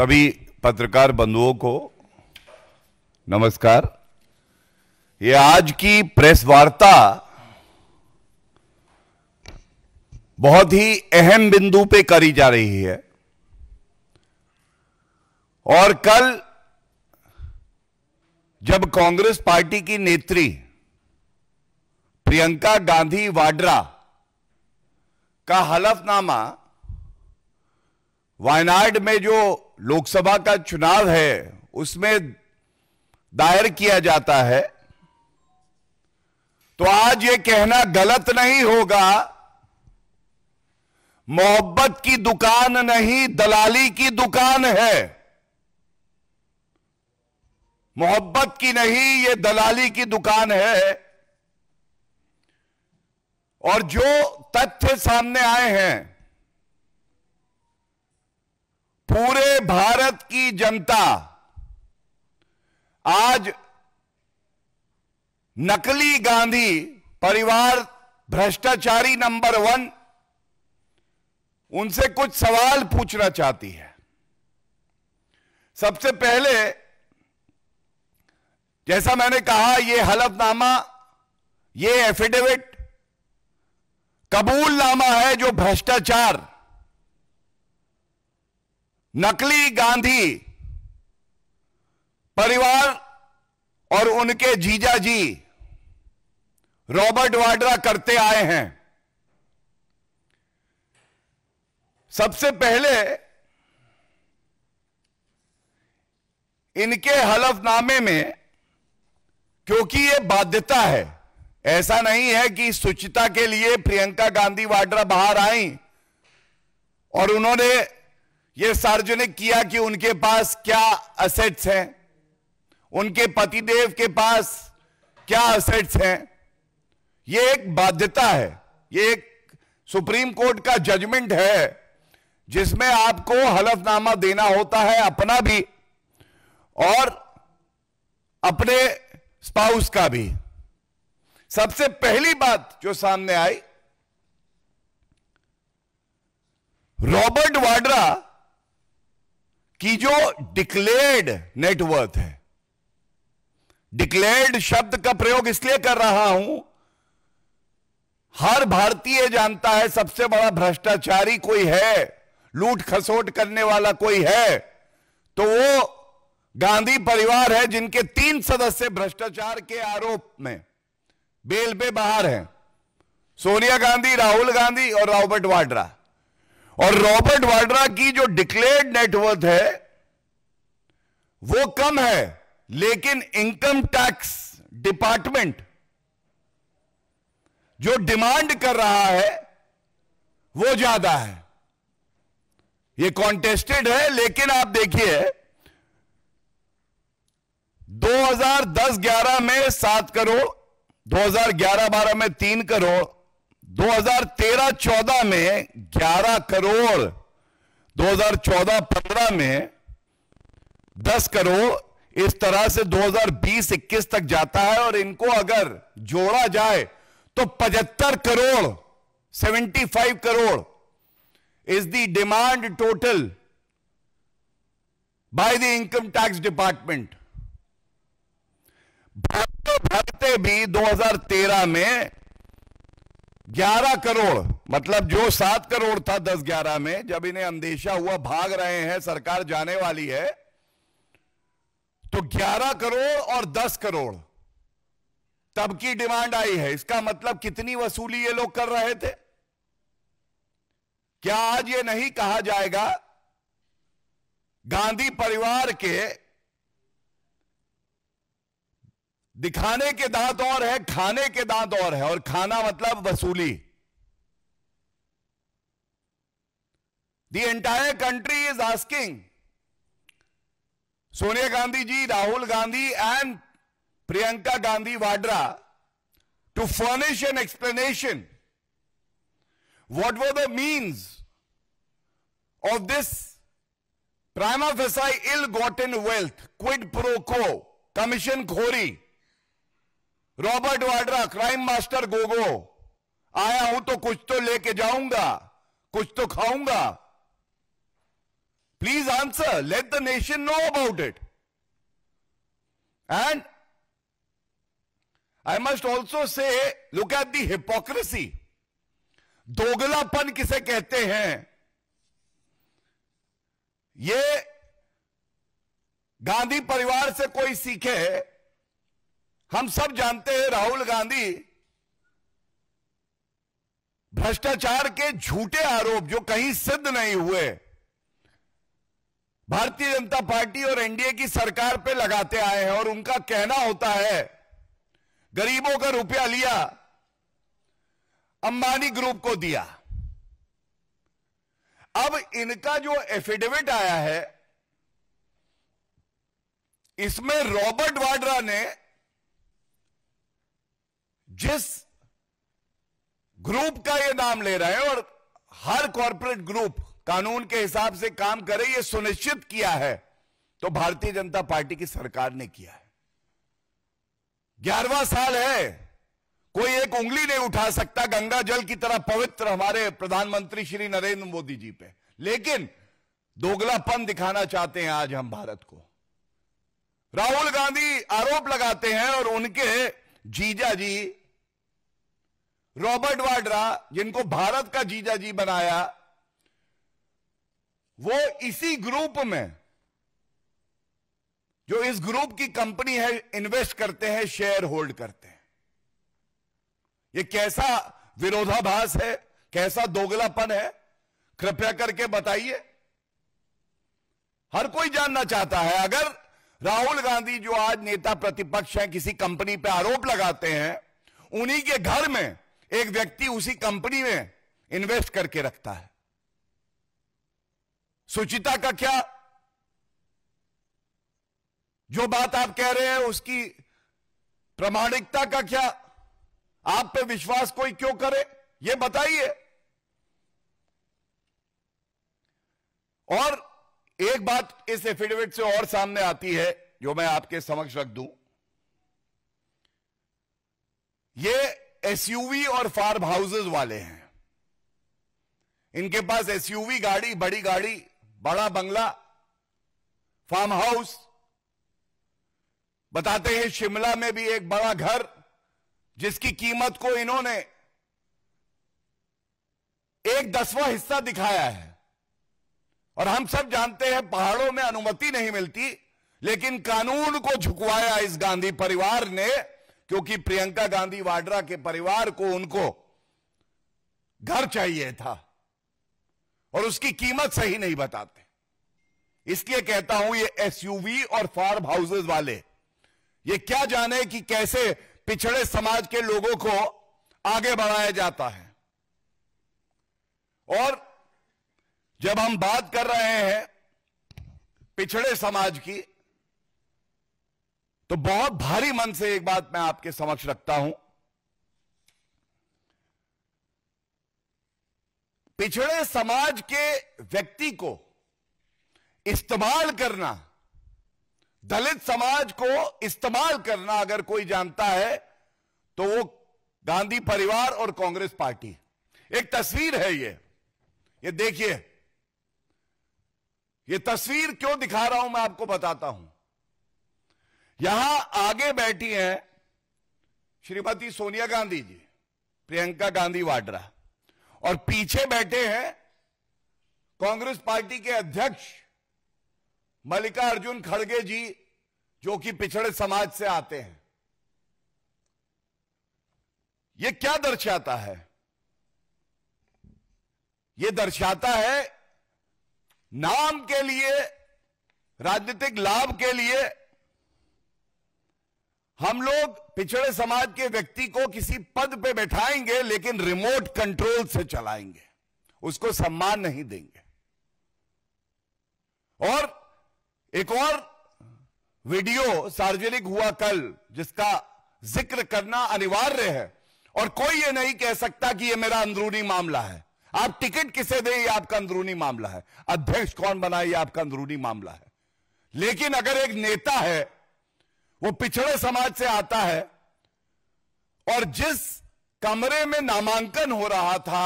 सभी पत्रकार बंधुओं को नमस्कार ये आज की प्रेस वार्ता बहुत ही अहम बिंदु पे करी जा रही है और कल जब कांग्रेस पार्टी की नेत्री प्रियंका गांधी वाड्रा का हलफनामा वायनाड में जो लोकसभा का चुनाव है उसमें दायर किया जाता है तो आज ये कहना गलत नहीं होगा मोहब्बत की दुकान नहीं दलाली की दुकान है मोहब्बत की नहीं ये दलाली की दुकान है और जो तथ्य सामने आए हैं पूरे भारत की जनता आज नकली गांधी परिवार भ्रष्टाचारी नंबर वन उनसे कुछ सवाल पूछना चाहती है सबसे पहले जैसा मैंने कहा यह हलफनामा ये एफिडेविट कबूलनामा है जो भ्रष्टाचार नकली गांधी परिवार और उनके जीजा जी रॉबर्ट वाड्रा करते आए हैं सबसे पहले इनके हलफनामे में क्योंकि ये बाध्यता है ऐसा नहीं है कि स्वच्छता के लिए प्रियंका गांधी वाड्रा बाहर आई और उन्होंने यह सार्वजनिक किया कि उनके पास क्या असेट्स हैं उनके पतिदेव के पास क्या असेट्स हैं यह एक बाध्यता है यह एक सुप्रीम कोर्ट का जजमेंट है जिसमें आपको हलफनामा देना होता है अपना भी और अपने स्पाउस का भी सबसे पहली बात जो सामने आई रॉबर्ट वाड्रा कि जो डिक्लेयर्ड नेटवर्थ है डिक्लेयर्ड शब्द का प्रयोग इसलिए कर रहा हूं हर भारतीय जानता है सबसे बड़ा भ्रष्टाचारी कोई है लूट खसोट करने वाला कोई है तो वो गांधी परिवार है जिनके तीन सदस्य भ्रष्टाचार के आरोप में बेल पे बाहर हैं सोनिया गांधी राहुल गांधी और रॉबर्ट वाड्रा और रॉबर्ट वाड्रा की जो डिक्लेयर्ड नेटवर्थ है वो कम है लेकिन इनकम टैक्स डिपार्टमेंट जो डिमांड कर रहा है वो ज्यादा है ये कॉन्टेस्टेड है लेकिन आप देखिए 2010-11 में सात करोड़ 2011-12 में तीन करोड़ 2013-14 में 11 करोड़ 2014-15 में 10 करोड़ इस तरह से 2020-21 तक जाता है और इनको अगर जोड़ा जाए तो 75 crore 75 crore is the demand total by the income tax department भरते भरते भी 2013 में ग्यारह करोड़ मतलब जो सात करोड़ था दस ग्यारह में जब इन्हें अंदेशा हुआ भाग रहे हैं सरकार जाने वाली है तो ग्यारह करोड़ और दस करोड़ तब की डिमांड आई है इसका मतलब कितनी वसूली ये लोग कर रहे थे क्या आज ये नहीं कहा जाएगा गांधी परिवार के दिखाने के दांत और है खाने के दांत और है और खाना मतलब वसूली the entire country is asking Sonia Gandhi ji Rahul Gandhi and Priyanka Gandhi Vadra to furnish an explanation what what the means of this this prima facie ill gotten wealth quid pro quo commission खोरी Robert Vadra crime master Gogo आया हूं तो कुछ तो लेके जाऊंगा कुछ तो खाऊंगा please answer let the nation know about it and I must also say look at the hypocrisy दोगलापन किसे कहते हैं ये गांधी परिवार से कोई सीखे हम सब जानते हैं राहुल गांधी भ्रष्टाचार के झूठे आरोप जो कहीं सिद्ध नहीं हुए भारतीय जनता पार्टी और एनडीए की सरकार पे लगाते आए हैं और उनका कहना होता है गरीबों का रुपया लिया अंबानी ग्रुप को दिया अब इनका जो एफिडेविट आया है इसमें रॉबर्ट वाड्रा ने जिस ग्रुप का ये नाम ले रहे हैं और हर कॉरपोरेट ग्रुप कानून के हिसाब से काम करे ये सुनिश्चित किया है तो भारतीय जनता पार्टी की सरकार ने किया है ग्यारहवा साल है कोई एक उंगली नहीं उठा सकता गंगा जल की तरह पवित्र हमारे प्रधानमंत्री श्री नरेंद्र मोदी जी पे लेकिन दोगलापन दिखाना चाहते हैं आज हम भारत को राहुल गांधी आरोप लगाते हैं और उनके जीजा जी रॉबर्ट वाड्रा जिनको भारत का जीजा जी बनाया वो इसी ग्रुप में जो इस ग्रुप की कंपनी है इन्वेस्ट करते हैं शेयर होल्ड करते हैं ये कैसा विरोधाभास है कैसा दोगलापन है कृपया करके बताइए हर कोई जानना चाहता है अगर राहुल गांधी जो आज नेता प्रतिपक्ष हैं किसी कंपनी पे आरोप लगाते हैं उन्हीं के घर में एक व्यक्ति उसी कंपनी में इन्वेस्ट करके रखता है सुचिता का क्या जो बात आप कह रहे हैं उसकी प्रामाणिकता का क्या आप पे विश्वास कोई क्यों करे यह बताइए और एक बात इस एफिडेविट से और सामने आती है जो मैं आपके समक्ष रख दूं ये एसयूवी और फार्म हाउसेज वाले हैं इनके पास एसयूवी गाड़ी बड़ी गाड़ी बड़ा बंगला फार्म हाउस बताते हैं शिमला में भी एक बड़ा घर जिसकी कीमत को इन्होंने एक दसवां हिस्सा दिखाया है और हम सब जानते हैं पहाड़ों में अनुमति नहीं मिलती लेकिन कानून को झुकवाया इस गांधी परिवार ने क्योंकि प्रियंका गांधी वाड्रा के परिवार को उनको घर चाहिए था और उसकी कीमत सही नहीं बताते इसलिए कहता हूं ये एसयूवी और फार्म हाउसेज वाले ये क्या जाने कि कैसे पिछड़े समाज के लोगों को आगे बढ़ाया जाता है और जब हम बात कर रहे हैं पिछड़े समाज की तो बहुत भारी मन से एक बात मैं आपके समक्ष रखता हूं पिछड़े समाज के व्यक्ति को इस्तेमाल करना दलित समाज को इस्तेमाल करना अगर कोई जानता है तो वो गांधी परिवार और कांग्रेस पार्टी एक तस्वीर है ये ये देखिए ये तस्वीर क्यों दिखा रहा हूं मैं आपको बताता हूं यहां आगे बैठी हैं श्रीमती सोनिया गांधी जी प्रियंका गांधी वाड्रा और पीछे बैठे हैं कांग्रेस पार्टी के अध्यक्ष मल्लिकार्जुन खड़गे जी जो कि पिछड़े समाज से आते हैं ये क्या दर्शाता है ये दर्शाता है नाम के लिए राजनीतिक लाभ के लिए हम लोग पिछड़े समाज के व्यक्ति को किसी पद पे बैठाएंगे लेकिन रिमोट कंट्रोल से चलाएंगे उसको सम्मान नहीं देंगे और एक और वीडियो सार्वजनिक हुआ कल जिसका जिक्र करना अनिवार्य है और कोई ये नहीं कह सकता कि ये मेरा अंदरूनी मामला है आप टिकट किसे दें ये आपका अंदरूनी मामला है अध्यक्ष कौन बनाए ये आपका अंदरूनी मामला है लेकिन अगर एक नेता है वो पिछड़े समाज से आता है और जिस कमरे में नामांकन हो रहा था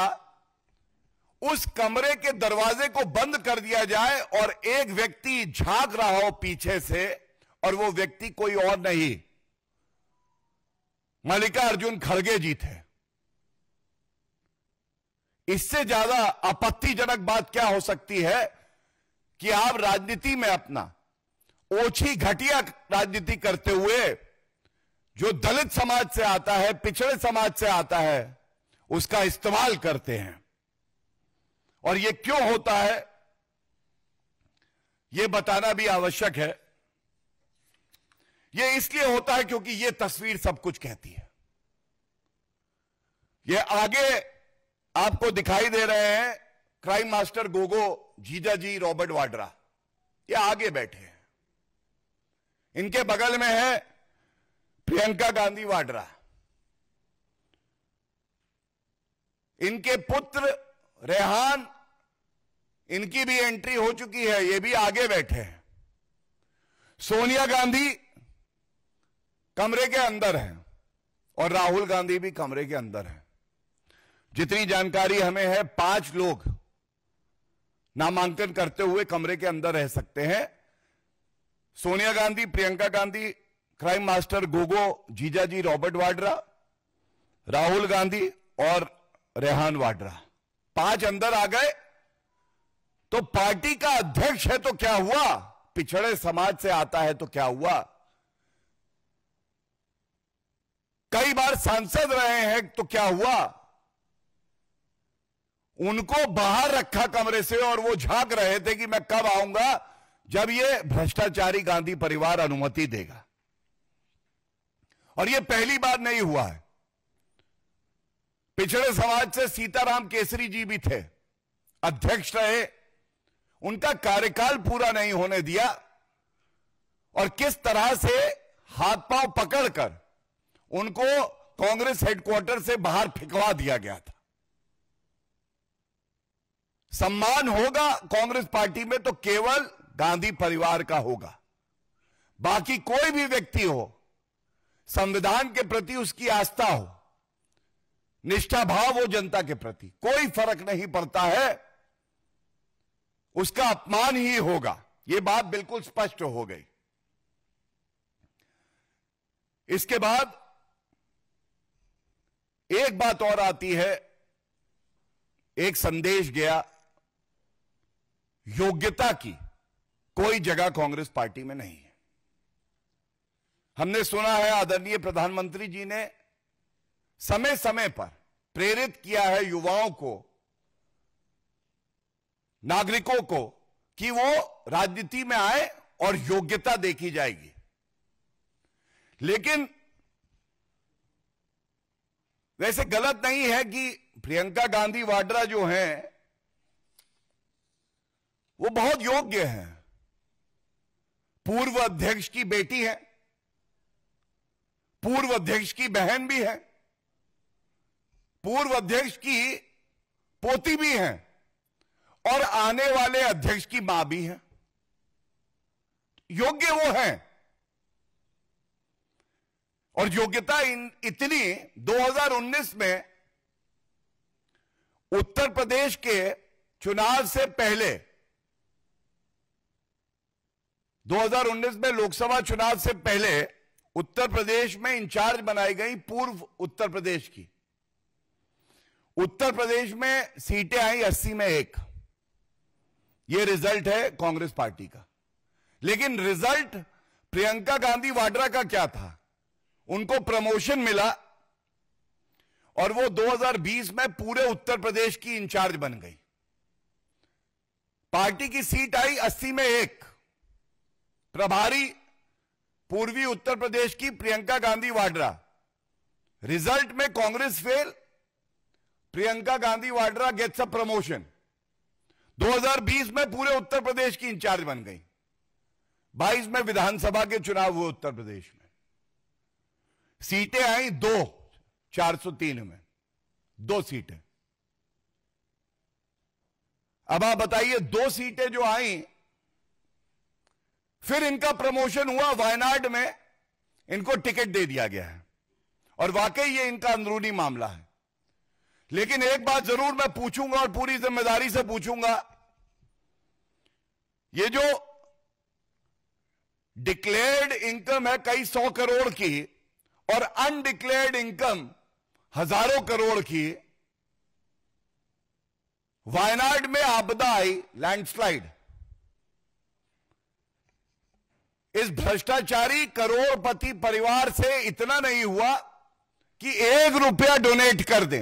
उस कमरे के दरवाजे को बंद कर दिया जाए और एक व्यक्ति झांक रहा हो पीछे से और वो व्यक्ति कोई और नहीं मल्लिका अर्जुन खड़गे जी थे इससे ज्यादा आपत्तिजनक बात क्या हो सकती है कि आप राजनीति में अपना ओछी घटिया राजनीति करते हुए जो दलित समाज से आता है पिछड़े समाज से आता है उसका इस्तेमाल करते हैं और यह क्यों होता है यह बताना भी आवश्यक है यह इसलिए होता है क्योंकि यह तस्वीर सब कुछ कहती है यह आगे आपको दिखाई दे रहे हैं क्राइम मास्टर गोगो जीजा जी रॉबर्ट वाड्रा ये आगे बैठे हैं इनके बगल में है प्रियंका गांधी वाड्रा इनके पुत्र रेहान इनकी भी एंट्री हो चुकी है ये भी आगे बैठे हैं सोनिया गांधी कमरे के अंदर है और राहुल गांधी भी कमरे के अंदर है जितनी जानकारी हमें है पांच लोग नामांकन करते हुए कमरे के अंदर रह सकते हैं सोनिया गांधी प्रियंका गांधी क्राइम मास्टर गोगो जीजाजी रॉबर्ट वाड्रा राहुल गांधी और रेहान वाड्रा पांच अंदर आ गए तो पार्टी का अध्यक्ष है तो क्या हुआ पिछड़े समाज से आता है तो क्या हुआ कई बार सांसद रहे हैं तो क्या हुआ उनको बाहर रखा कमरे से और वो झांक रहे थे कि मैं कब आऊंगा जब ये भ्रष्टाचारी गांधी परिवार अनुमति देगा और यह पहली बार नहीं हुआ है पिछड़े समाज से सीताराम केसरी जी भी थे अध्यक्ष रहे उनका कार्यकाल पूरा नहीं होने दिया और किस तरह से हाथ पांव पकड़कर उनको कांग्रेस हेडक्वार्टर से बाहर फिकवा दिया गया था सम्मान होगा कांग्रेस पार्टी में तो केवल गांधी परिवार का होगा बाकी कोई भी व्यक्ति हो संविधान के प्रति उसकी आस्था हो निष्ठा भाव हो जनता के प्रति कोई फर्क नहीं पड़ता है उसका अपमान ही होगा यह बात बिल्कुल स्पष्ट हो गई इसके बाद एक बात और आती है एक संदेश गया योग्यता की कोई जगह कांग्रेस पार्टी में नहीं है हमने सुना है आदरणीय प्रधानमंत्री जी ने समय समय पर प्रेरित किया है युवाओं को नागरिकों को कि वो राजनीति में आए और योग्यता देखी जाएगी लेकिन वैसे गलत नहीं है कि प्रियंका गांधी वाड्रा जो हैं वो बहुत योग्य हैं पूर्व अध्यक्ष की बेटी है पूर्व अध्यक्ष की बहन भी है पूर्व अध्यक्ष की पोती भी है और आने वाले अध्यक्ष की मां भी है योग्य वो है और योग्यता इतनी 2019 में उत्तर प्रदेश के चुनाव से पहले 2019 में लोकसभा चुनाव से पहले उत्तर प्रदेश में इंचार्ज बनाई गई पूर्व उत्तर प्रदेश की उत्तर प्रदेश में सीटें आई अस्सी में एक यह रिजल्ट है कांग्रेस पार्टी का लेकिन रिजल्ट प्रियंका गांधी वाड्रा का क्या था उनको प्रमोशन मिला और वो 2020 में पूरे उत्तर प्रदेश की इंचार्ज बन गई पार्टी की सीट आई अस्सी में एक प्रभारी पूर्वी उत्तर प्रदेश की प्रियंका गांधी वाड्रा रिजल्ट में Congress fail Priyanka Gandhi Vadra gets a promotion 2020 में पूरे उत्तर प्रदेश की इंचार्ज बन गई 22 में विधानसभा के चुनाव हुए उत्तर प्रदेश में सीटें आई दो 403 में दो सीटें अब आप बताइए दो सीटें जो आई फिर इनका प्रमोशन हुआ वायनाड में इनको टिकट दे दिया गया है और वाकई ये इनका अंदरूनी मामला है लेकिन एक बात जरूर मैं पूछूंगा और पूरी जिम्मेदारी से पूछूंगा ये जो डिक्लेयर्ड इनकम है कई सौ करोड़ की और अनडिक्लेयर्ड इनकम हजारों करोड़ की वायनाड में आपदा आई लैंडस्लाइड इस भ्रष्टाचारी करोड़पति परिवार से इतना नहीं हुआ कि एक रुपया डोनेट कर दें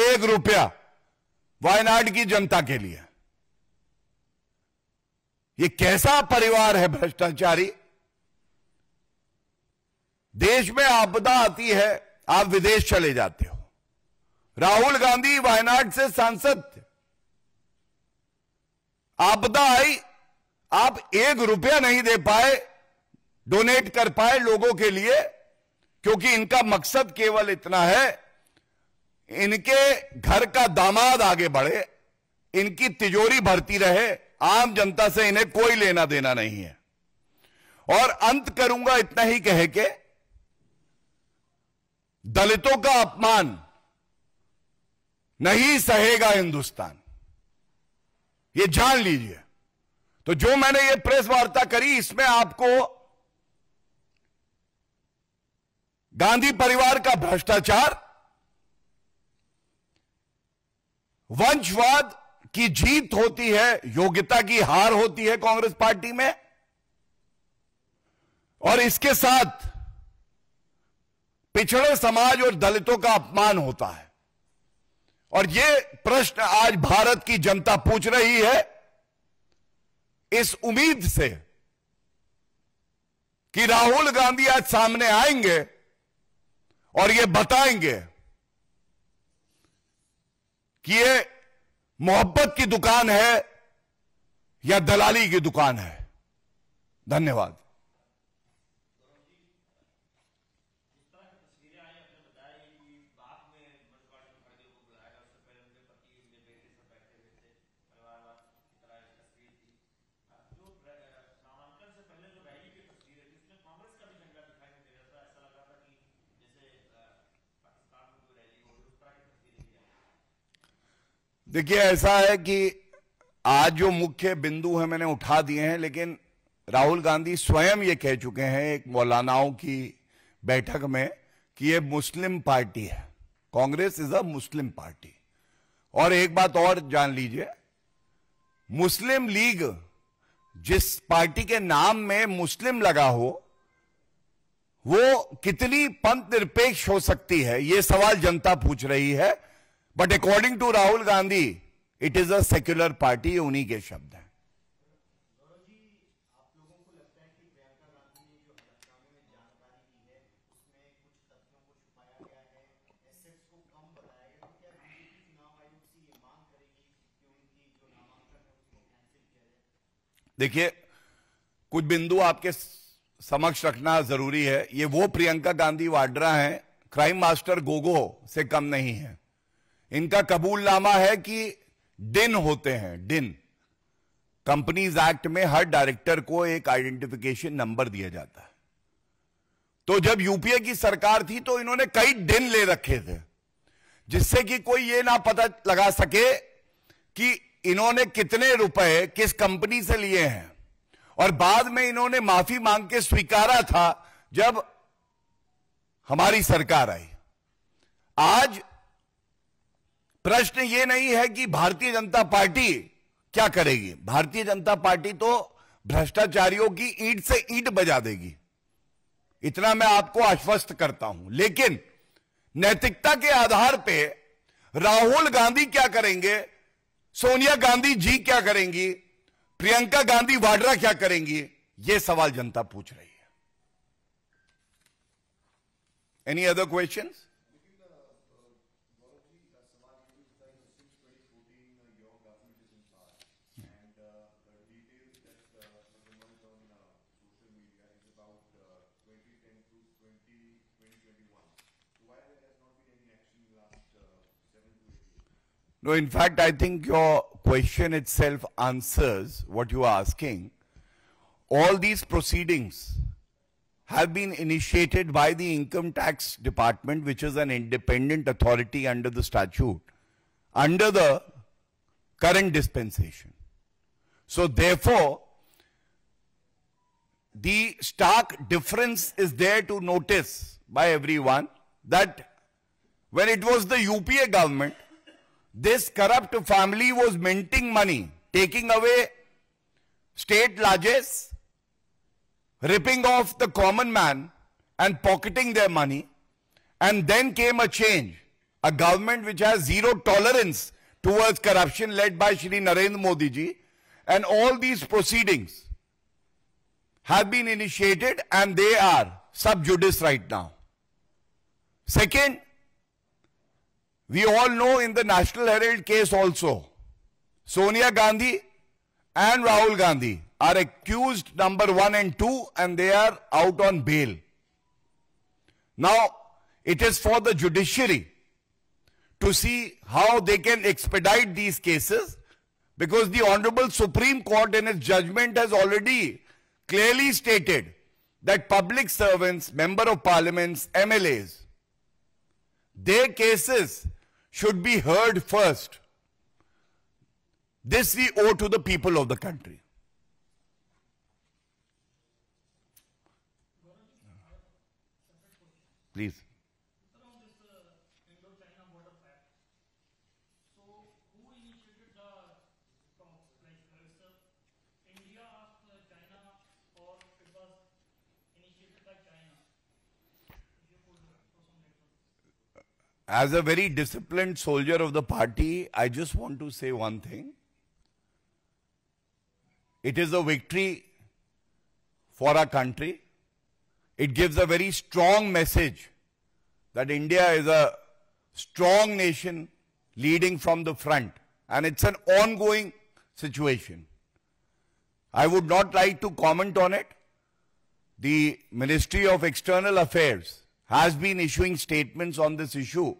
एक रुपया वायनाड की जनता के लिए ये कैसा परिवार है भ्रष्टाचारी देश में आपदा आती है आप विदेश चले जाते हो राहुल गांधी वायनाड से सांसद थे आपदा आई आप एक रुपया नहीं दे पाए डोनेट कर पाए लोगों के लिए क्योंकि इनका मकसद केवल इतना है इनके घर का दामाद आगे बढ़े इनकी तिजोरी भरती रहे आम जनता से इन्हें कोई लेना देना नहीं है और अंत करूंगा इतना ही कह के दलितों का अपमान नहीं सहेगा हिंदुस्तान ये जान लीजिए तो जो मैंने ये प्रेस वार्ता करी इसमें आपको गांधी परिवार का भ्रष्टाचार वंशवाद की जीत होती है योग्यता की हार होती है कांग्रेस पार्टी में और इसके साथ पिछड़े समाज और दलितों का अपमान होता है और यह प्रश्न आज भारत की जनता पूछ रही है इस उम्मीद से कि राहुल गांधी आज सामने आएंगे और ये बताएंगे कि ये मोहब्बत की दुकान है या दलाली की दुकान है धन्यवाद देखिए ऐसा है कि आज जो मुख्य बिंदु है मैंने उठा दिए हैं लेकिन राहुल गांधी स्वयं ये कह चुके हैं एक मौलानाओं की बैठक में कि ये मुस्लिम पार्टी है Congress is a Muslim party और एक बात और जान लीजिए मुस्लिम लीग जिस पार्टी के नाम में मुस्लिम लगा हो वो कितनी पंथ निरपेक्ष हो सकती है ये सवाल जनता पूछ रही है but according to Rahul Gandhi it is a secular party उन्हीं के शब्द हैं देखिए कुछ बिंदु आपके समक्ष रखना जरूरी है ये वो प्रियंका गांधी वाड्रा हैं क्राइम मास्टर गोगो से कम नहीं है इनका कबूलनामा है कि डिन होते हैं डिन कंपनीज एक्ट में हर डायरेक्टर को एक आइडेंटिफिकेशन नंबर दिया जाता है तो जब यूपीए की सरकार थी तो इन्होंने कई डिन ले रखे थे जिससे कि कोई ये ना पता लगा सके कि इन्होंने कितने रुपए किस कंपनी से लिए हैं और बाद में इन्होंने माफी मांग के स्वीकारा था जब हमारी सरकार आई आज प्रश्न ये नहीं है कि भारतीय जनता पार्टी क्या करेगी भारतीय जनता पार्टी तो भ्रष्टाचारियों की ईट से ईट बजा देगी इतना मैं आपको आश्वस्त करता हूं लेकिन नैतिकता के आधार पे राहुल गांधी क्या करेंगे सोनिया गांधी जी क्या करेंगी प्रियंका गांधी वाड्रा क्या करेंगी ये सवाल जनता पूछ रही है any other questions No, in fact, I think your question itself answers what you are asking. All these proceedings have been initiated by the Income Tax Department, which is an independent authority under the statute, under the current dispensation. So therefore, the stark difference is there to notice by everyone that when it was the UPA government, this corrupt family was minting money, taking away state largesse, ripping off the common man and pocketing their money. And then came a change, a government which has zero tolerance towards corruption led by Shri Narendra Modi ji. And all these proceedings have been initiated and they are sub judice right now. Second, we all know in the National Herald case also, Sonia Gandhi and Rahul Gandhi are accused number one and two and they are out on bail. Now, it is for the judiciary to see how they can expedite these cases because the Honorable Supreme Court in its judgment has already clearly stated that public servants, member of parliaments, MLAs, their cases should be heard first. This we owe to the people of the country. Please. As a very disciplined soldier of the party, I just want to say one thing. It is a victory for our country. It gives a very strong message that India is a strong nation leading from the front. And it's an ongoing situation. I would not like to comment on it. The Ministry of External Affairs has been issuing statements on this issue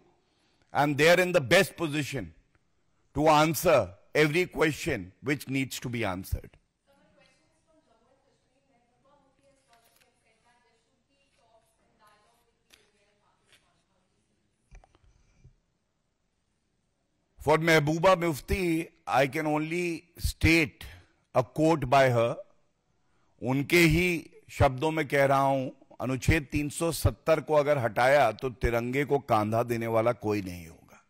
and they are in the best position to answer every question which needs to be answered. For Mehbooba Mufti, I can only state a quote by her. उनके ही शब्दों में कह रहा हूं अनुच्छेद 370 को अगर हटाया तो तिरंगे को कांधा देने वाला कोई नहीं होगा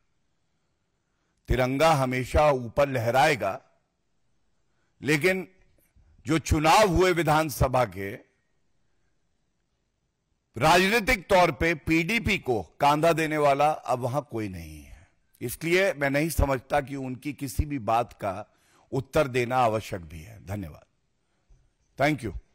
तिरंगा हमेशा ऊपर लहराएगा लेकिन जो चुनाव हुए विधानसभा के राजनीतिक तौर पे पीडीपी को कांधा देने वाला अब वहां कोई नहीं है इसलिए मैं नहीं समझता कि उनकी किसी भी बात का उत्तर देना आवश्यक भी है धन्यवाद थैंक यू